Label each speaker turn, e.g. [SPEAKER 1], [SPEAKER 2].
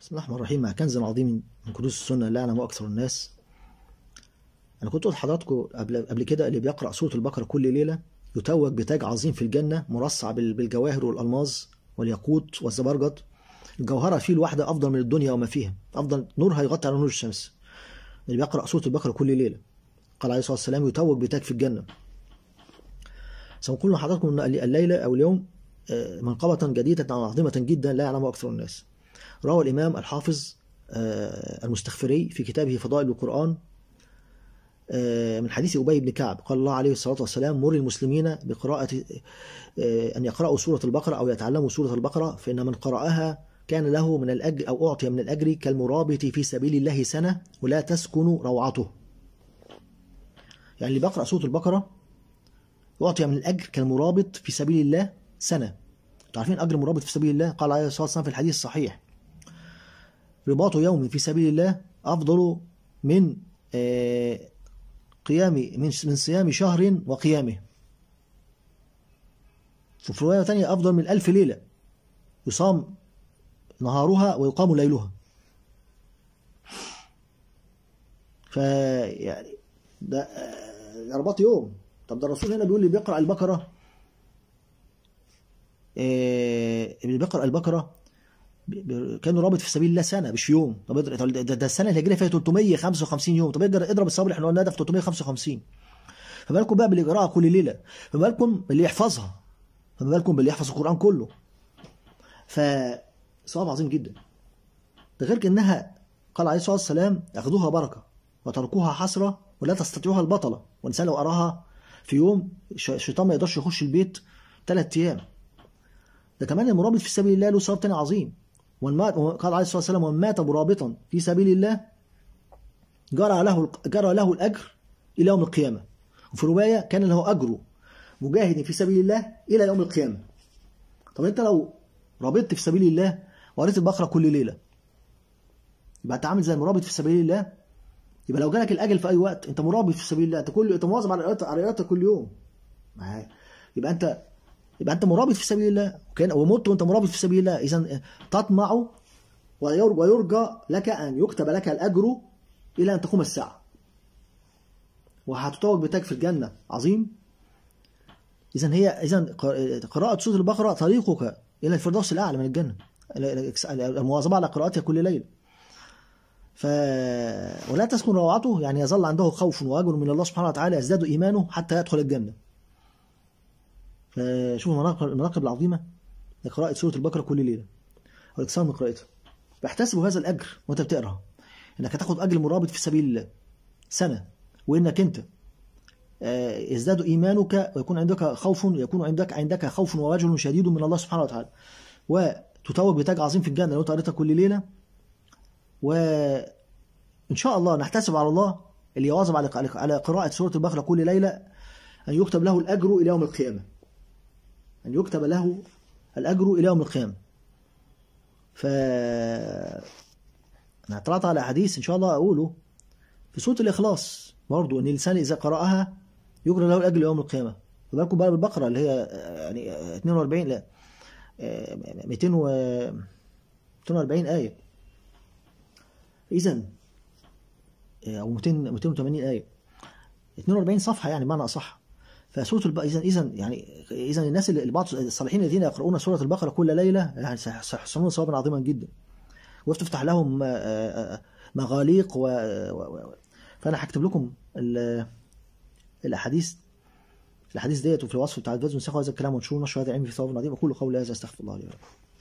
[SPEAKER 1] بسم الله الرحمن الرحيم مع كنز عظيم من كنوز السنة لا يعلمه أكثر الناس أنا كنت قلت لحضراتكم قبل قبل كده اللي بيقرأ سورة البقرة كل ليلة يتوج بتاج عظيم في الجنة مرصع بالجواهر والألماظ والياقوت والزبرجد الجوهرة فيه الواحدة أفضل من الدنيا وما فيها أفضل نورها يغطي على نور الشمس اللي بيقرأ سورة البقرة كل ليلة قال عليه الصلاة والسلام يتوج بتاج في الجنة سنقول لحضراتكم أن الليلة أو اليوم آه، منقبة جديدة عظيمة جدا لا يعلمها أكثر الناس روى الإمام الحافظ آه، المستغفري في كتابه فضائل القرآن آه، من حديث أبي بن كعب قال الله عليه الصلاة والسلام مر المسلمين بقراءة آه، أن يقرأوا سورة البقرة أو يتعلموا سورة البقرة فإن من قرأها كان له من الأجر أو أعطي من الأجر كالمرابط في سبيل الله سنة ولا تسكن روعته يعني اللي بقرأ سورة البقرة يعطي من الأجر كالمرابط في سبيل الله سنة تعرفين أجر مرابط في سبيل الله قال عليه الصلاة والسلام في الحديث الصحيح رباط يوم في سبيل الله أفضل من آه، قيام من صيام شهر وقيامه وفي رواية ثانية أفضل من ألف ليلة يصام نهارها ويقام ليلها فيعني ده آه، رباط يوم طب ده الرسول هنا بيقول لي بيقرأ البقرة إيه بيقرأ البقرة كانه رابط في سبيل الله سنه مش يوم طب ده, ده السنه الهجريه فيها 355 يوم طب اقدر اضرب الصبر احنا قلنا ده في 355 فما بالكم بقى بالقراءه كل ليله فما بالكم اللي يحفظها فما بالكم باللي يحفظ القران كله ف صواب عظيم جدا ده غير كانها قال عليه الصلاه والسلام اخذوها بركه وتركوها حسره ولا تستطيعها البطله والانسان لو اراها في يوم الشيطان ما يقدرش يخش البيت ثلاث ايام ده كمان المرابط في سبيل الله له ثواب ثاني عظيم قال عليه الصلاة والسلام ومن مات مرابطا في سبيل الله جرى له جرى له الأجر إلى يوم القيامة وفي رواية كان له أجره مجاهد في سبيل الله إلى يوم القيامة طب أنت لو رابطت في سبيل الله وقريت البقرة كل ليلة يبقى أنت عامل زي المرابط في سبيل الله يبقى لو جالك الأجل في أي وقت أنت مرابط في سبيل الله أنت كل أنت مواظب على قراءتك كل يوم معايا يبقى أنت يبقى انت مرابط في سبيل الله وكان ومت وانت مرابط في سبيل الله اذا تطمع ويرجى لك ان يكتب لك الاجر الى ان تقوم الساعه وهتتوج بتاج في الجنه عظيم اذا هي اذا قراءه سوره البقره طريقك الى الفردوس الاعلى من الجنه المواظبه على قراءتها كل ليله ف ولا تسكن روعته يعني يظل عنده خوف ووجل من الله سبحانه وتعالى يزداد ايمانه حتى يدخل الجنه فشوف آه، المراقب العظيمة لقراءة سورة البقرة كل ليلة أو من قراءتها فاحتسبوا هذا الأجر وأنت بتقرأها إنك هتاخد أجر مرابط في سبيل الله سنة وإنك أنت آه، يزداد إيمانك ويكون عندك خوف يكون عندك عندك خوف ووجل شديد من الله سبحانه وتعالى وتتوج بتاج عظيم في الجنة لو أنت قريتها كل ليلة وإن شاء الله نحتسب على الله اللي يواظب على قراءة سورة البقرة كل ليلة أن يكتب له الأجر إلى يوم القيامة أن يكتب له الأجر إلى يوم القيامة ف أنا اطلعت على حديث إن شاء الله أقوله في سورة الإخلاص برضه إن الإنسان إذا قرأها يجرى له الأجر يوم القيامة فبالكم بقى بالبقرة اللي هي يعني 42 لا 200 آه، و 240 آية إذا آه، أو 200 280 آية 42 صفحة يعني بمعنى أصح فسوره الب... اذا اذا يعني اذا الناس اللي بعض الصالحين الذين يقرؤون سوره البقره كل ليله يعني سيحصلون ثوابا عظيما جدا وتفتح لهم آه، آه، مغاليق و... و... فانا هكتب لكم ال... الاحاديث الاحاديث ديت وفي الوصف بتاع الفيديو نسخه هذا الكلام وانشروا نشر هذا العلم في ثواب عظيم اقول قولي هذا استغفر الله لي ولكم